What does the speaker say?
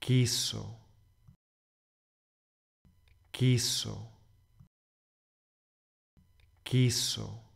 Kiso. Kiso. Kiso.